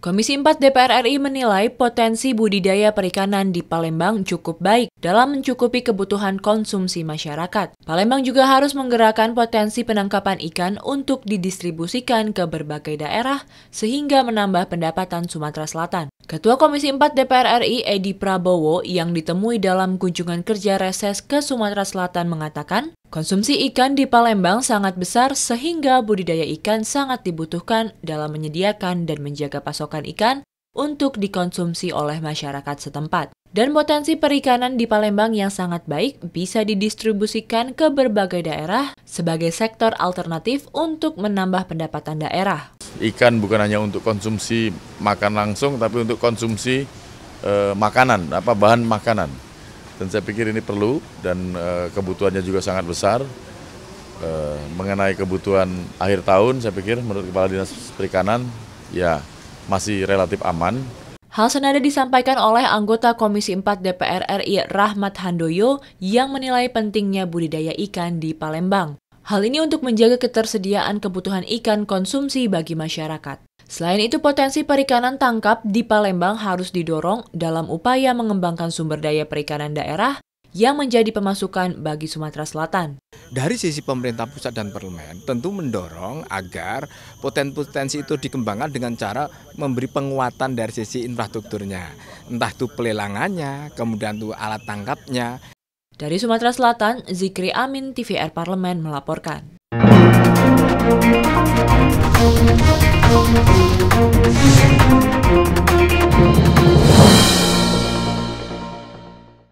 Komisi 4 DPR RI menilai potensi budidaya perikanan di Palembang cukup baik dalam mencukupi kebutuhan konsumsi masyarakat. Palembang juga harus menggerakkan potensi penangkapan ikan untuk didistribusikan ke berbagai daerah sehingga menambah pendapatan Sumatera Selatan. Ketua Komisi 4 DPR RI Edi Prabowo yang ditemui dalam kunjungan kerja reses ke Sumatera Selatan mengatakan, konsumsi ikan di Palembang sangat besar sehingga budidaya ikan sangat dibutuhkan dalam menyediakan dan menjaga pasokan ikan untuk dikonsumsi oleh masyarakat setempat. Dan potensi perikanan di Palembang yang sangat baik bisa didistribusikan ke berbagai daerah sebagai sektor alternatif untuk menambah pendapatan daerah ikan bukan hanya untuk konsumsi makan langsung tapi untuk konsumsi e, makanan apa bahan makanan dan saya pikir ini perlu dan e, kebutuhannya juga sangat besar e, mengenai kebutuhan akhir tahun saya pikir menurut kepala dinas perikanan ya masih relatif aman Hal senada disampaikan oleh anggota Komisi 4 DPR RI Rahmat Handoyo yang menilai pentingnya budidaya ikan di Palembang. Hal ini untuk menjaga ketersediaan kebutuhan ikan konsumsi bagi masyarakat. Selain itu, potensi perikanan tangkap di Palembang harus didorong dalam upaya mengembangkan sumber daya perikanan daerah yang menjadi pemasukan bagi Sumatera Selatan. Dari sisi pemerintah pusat dan parlemen, tentu mendorong agar potensi-potensi itu dikembangkan dengan cara memberi penguatan dari sisi infrastrukturnya. Entah itu pelelangannya, kemudian itu alat tangkapnya, dari Sumatera Selatan, Zikri Amin, TVR Parlemen melaporkan.